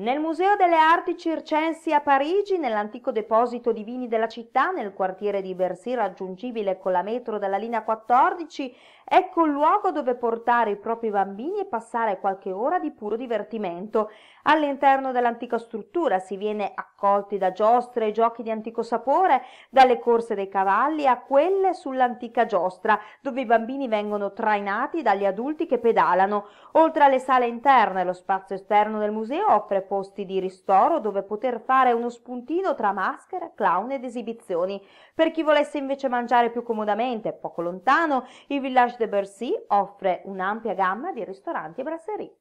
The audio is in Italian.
Nel Museo delle Arti Circensi a Parigi, nell'antico deposito di vini della città, nel quartiere di Bercy raggiungibile con la metro dalla linea 14, ecco il luogo dove portare i propri bambini e passare qualche ora di puro divertimento. All'interno dell'antica struttura si viene accolti da giostre e giochi di antico sapore, dalle corse dei cavalli a quelle sull'antica giostra, dove i bambini vengono trainati dagli adulti che pedalano. Oltre alle sale interne, lo spazio esterno del museo offre posti di ristoro dove poter fare uno spuntino tra maschera, clown ed esibizioni. Per chi volesse invece mangiare più comodamente, poco lontano, il Village de Bercy offre un'ampia gamma di ristoranti e brasserie.